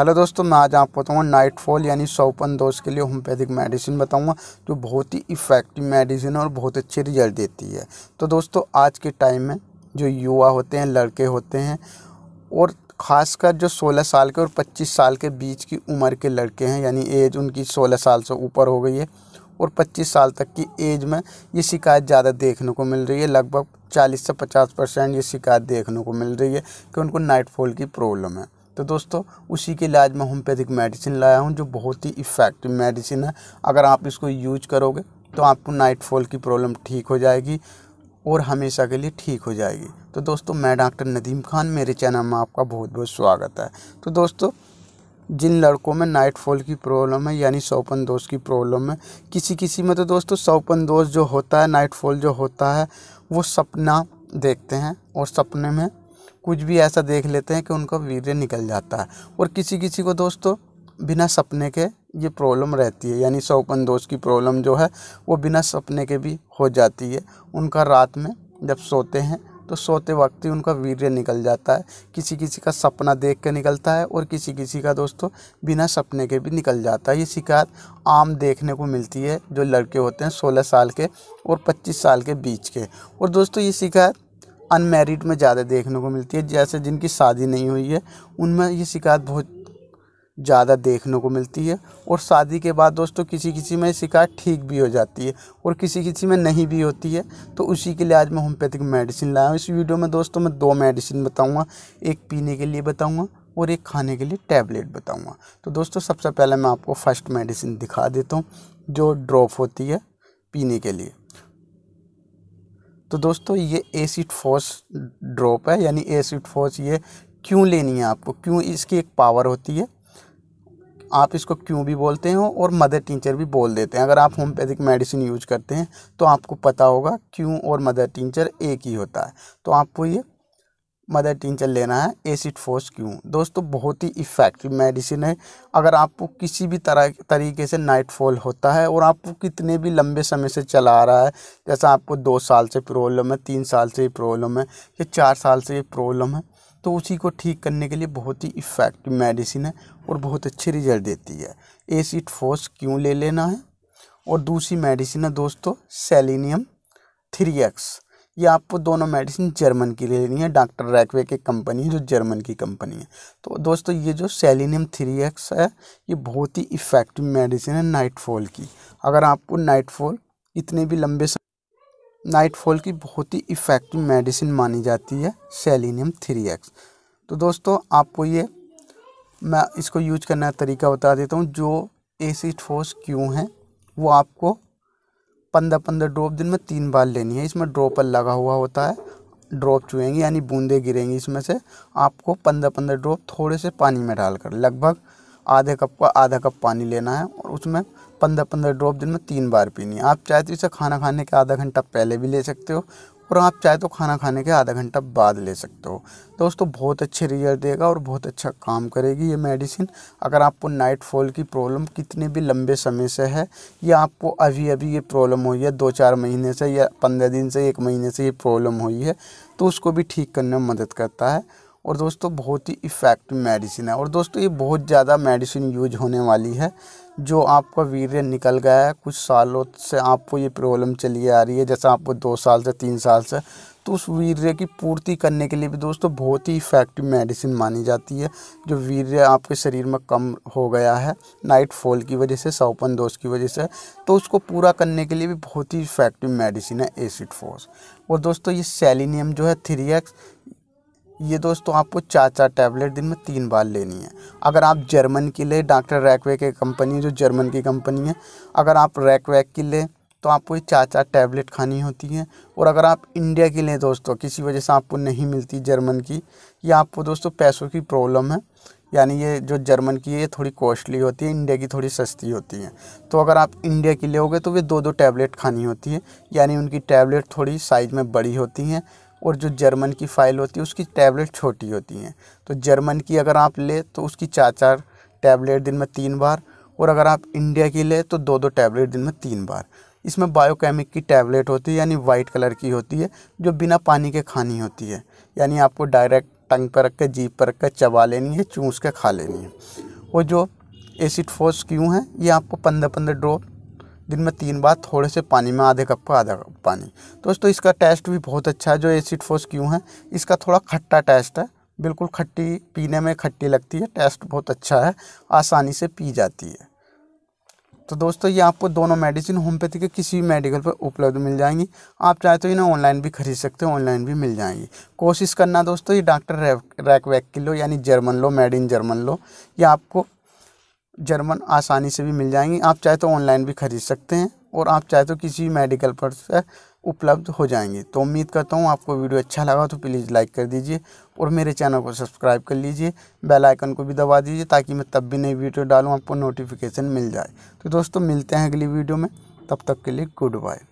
hello दोस्तों मैं आज आपको बताऊँगा नाइटफॉल यानी सौपन दोष के लिए होम्योपैथिक मेडिसिन बताऊँगा जो बहुत ही इफ़ेक्टिव मेडिसिन है और बहुत अच्छे रिजल्ट देती है तो दोस्तों आज के टाइम में जो युवा होते हैं लड़के होते हैं और खासकर जो 16 साल के और 25 साल के बीच की उम्र के लड़के हैं यानी एज उनकी 16 साल से ऊपर हो गई है और 25 साल तक की एज में ये शिकायत ज़्यादा देखने को मिल रही है लगभग 40 से 50 परसेंट ये शिकायत देखने को मिल रही है कि उनको नाइटफॉल की प्रॉब्लम है तो दोस्तों उसी के इलाज में होम्योपैथिक मेडिसिन लाया हूँ जो बहुत ही इफ़ेक्टिव मेडिसिन है अगर आप इसको यूज करोगे तो आपको नाइटफॉल की प्रॉब्लम ठीक हो जाएगी और हमेशा के लिए ठीक हो जाएगी तो दोस्तों मैं डॉक्टर नदीम खान मेरे चैनल में आपका बहुत बहुत स्वागत है तो दोस्तों जिन लड़कों में नाइट फॉल की प्रॉब्लम है यानी सौपन दोष की प्रॉब्लम है किसी किसी में तो दोस्तों सौपन दोष जो होता है नाइट फॉल जो होता है वो सपना देखते हैं और सपने में कुछ भी ऐसा देख लेते हैं कि उनका वीर्य निकल जाता है और किसी किसी को दोस्तों बिना सपने के ये प्रॉब्लम रहती है यानी सौपन दोष की प्रॉब्लम जो है वो बिना सपने के भी हो जाती है उनका रात में जब सोते हैं तो सोते वक्त ही उनका वीर्य निकल जाता है किसी किसी का सपना देख कर निकलता है और किसी किसी का दोस्तों बिना सपने के भी निकल जाता है ये शिकायत आम देखने को मिलती है जो लड़के होते हैं सोलह साल के और पच्चीस साल के बीच के और दोस्तों ये शिकायत अनमेरिड में ज़्यादा देखने को मिलती है जैसे जिनकी शादी नहीं हुई है उनमें ये शिकायत बहुत ज़्यादा देखने को मिलती है और शादी के बाद दोस्तों किसी किसी में शिकायत ठीक भी हो जाती है और किसी किसी में नहीं भी होती है तो उसी के लिए आज मैं होम्योपैथिक मेडिसिन लाया हूँ इस वीडियो में दोस्तों मैं दो मेडिसिन बताऊँगा एक पीने के लिए बताऊँगा और एक खाने के लिए टैबलेट बताऊँगा तो दोस्तों सबसे पहले मैं आपको फर्स्ट मेडिसिन दिखा देता हूँ जो ड्रॉप होती है पीने के लिए तो दोस्तों ये एसिड फोर्स ड्रॉप है यानी एसिड फोर्स ये क्यों लेनी है आपको क्यों इसकी एक पावर होती है आप इसको क्यों भी बोलते हो और मदर टीचर भी बोल देते हैं अगर आप होम्योपैथिक मेडिसिन यूज करते हैं तो आपको पता होगा क्यों और मदर टीचर एक ही होता है तो आपको ये मदर टिंचर लेना है एसिड फोर्स क्यों दोस्तों बहुत ही इफ़ेक्टिव मेडिसिन है अगर आपको किसी भी तरह तरीके से नाइट फॉल होता है और आपको कितने भी लंबे समय से चला आ रहा है जैसा आपको दो साल से प्रॉब्लम है तीन साल से प्रॉब्लम है या चार साल से प्रॉब्लम है तो उसी को ठीक करने के लिए बहुत ही इफ़ेक्टिव मेडिसिन है और बहुत अच्छे रिजल्ट देती है एसिड फोर्स क्यों ले लेना है और दूसरी मेडिसिन है दोस्तों सेलिनियम थ्री एक्स ये आपको दोनों मेडिसिन जर्मन की ले लेनी है डॉक्टर रैकवे की कंपनी है जो जर्मन की कंपनी है तो दोस्तों ये जो सेलिनियम थ्री एक्स है ये बहुत ही इफ़ेक्टिव मेडिसिन है नाइटफॉल की अगर आपको नाइटफॉल इतने भी लंबे नाइटफॉल की बहुत ही इफ़ेक्टिव मेडिसिन मानी जाती है सेलिनियम थ्री एक्स तो दोस्तों आपको ये मैं इसको यूज करने का तरीका बता देता हूँ जो एसिड फोर्स क्यों है वो आपको पंद्रह पंद्रह ड्रॉप दिन में तीन बार लेनी है इसमें ड्रॉपर लगा हुआ होता है ड्रॉप चुएंगी यानी बूंदे गिरेंगी इसमें से आपको पंद्रह पंद्रह ड्रॉप थोड़े से पानी में डालकर लगभग आधे कप का आधा कप पानी लेना है और उसमें पंद्रह पंद्रह ड्रॉप दिन में तीन बार पीनी है आप चाहे तो इसे खाना खाने के आधा घंटा पहले भी ले सकते हो और आप चाहे तो खाना खाने के आधा घंटा बाद ले सकते हो दोस्तों बहुत अच्छे रिजल्ट देगा और बहुत अच्छा काम करेगी ये मेडिसिन अगर आपको नाइट फॉल की प्रॉब्लम कितने भी लंबे समय से है या आपको अभी अभी ये प्रॉब्लम हुई है दो चार महीने से या पंद्रह दिन से एक महीने से ये प्रॉब्लम हुई है तो उसको भी ठीक करने में मदद करता है और दोस्तों बहुत ही इफ़ेक्टिव मेडिसिन है और दोस्तों ये बहुत ज़्यादा मेडिसिन यूज होने वाली है जो आपका वीर्य निकल गया है कुछ सालों से आपको ये प्रॉब्लम चली आ रही है जैसे आपको दो साल से तीन साल से तो उस वीर्य की पूर्ति करने के लिए भी दोस्तों बहुत ही इफ़ेक्टिव मेडिसिन मानी जाती है जो वीर्य आपके शरीर में कम हो गया है नाइट फॉल की वजह से सौपन दोष की वजह से तो उसको पूरा करने के लिए भी बहुत ही इफ़ेक्टिव मेडिसिन है एसिड फोर्स और दोस्तों ये सेलिनियम जो है थ्री एक्स ये दोस्तों आपको चार चार टैबलेट दिन में तीन बार लेनी है अगर आप जर्मन की ले डॉक्टर रैकवे की कंपनी जो जर्मन की कंपनी है अगर आप रैकवैक की ले तो आपको ये चार चार टैबलेट खानी होती है और अगर आप इंडिया की लें दोस्तों किसी वजह से आपको नहीं मिलती जर्मन की या आपको दोस्तों पैसों की प्रॉब्लम है यानी ये जो जर्मन की है ये थोड़ी कॉस्टली होती है इंडिया की थोड़ी सस्ती होती है तो अगर आप इंडिया की लोगे तो वे दो दो टैबलेट खानी होती है यानी उनकी टैबलेट थोड़ी साइज़ में बड़ी होती हैं और जो जर्मन की फ़ाइल होती है उसकी टैबलेट छोटी होती हैं तो जर्मन की अगर आप ले तो उसकी चार चार टैबलेट दिन में तीन बार और अगर आप इंडिया की ले तो दो दो टैबलेट दिन में तीन बार इसमें बायोकेमिक की टैबलेट होती है यानी वाइट कलर की होती है जो बिना पानी के खानी होती है यानी आपको डायरेक्ट टंग पर रख कर जीप पर रख कर चबा लेनी है चूस के खा लेनी है वो जो एसिड फोर्स क्यों है ये आपको पंद्रह पंद्रह ड्रॉप दिन में तीन बार थोड़े से पानी में आधे कप का आधा कप पानी दोस्तों इसका टेस्ट भी बहुत अच्छा है जो एसिड फोर्स क्यों है इसका थोड़ा खट्टा टेस्ट है बिल्कुल खट्टी पीने में खट्टी लगती है टेस्ट बहुत अच्छा है आसानी से पी जाती है तो दोस्तों ये आपको दोनों मेडिसिन होम्योपैथी के किसी भी मेडिकल पर उपलब्ध मिल जाएंगी आप चाहे तो इन्हें ऑनलाइन भी खरीद सकते हो ऑनलाइन भी मिल जाएंगी कोशिश करना दोस्तों ये डॉक्टर रैक वैक लो यानी जर्मन लो मेड इन जर्मन लो ये आपको जर्मन आसानी से भी मिल जाएंगी आप चाहे तो ऑनलाइन भी ख़रीद सकते हैं और आप चाहे तो किसी भी मेडिकल पर से उपलब्ध हो जाएंगे तो उम्मीद करता हूँ आपको वीडियो अच्छा लगा तो प्लीज़ लाइक कर दीजिए और मेरे चैनल को सब्सक्राइब कर लीजिए बेल आइकन को भी दबा दीजिए ताकि मैं तब भी नई वीडियो डालूँ आपको नोटिफिकेशन मिल जाए तो दोस्तों मिलते हैं अगली वीडियो में तब तक के लिए गुड बाय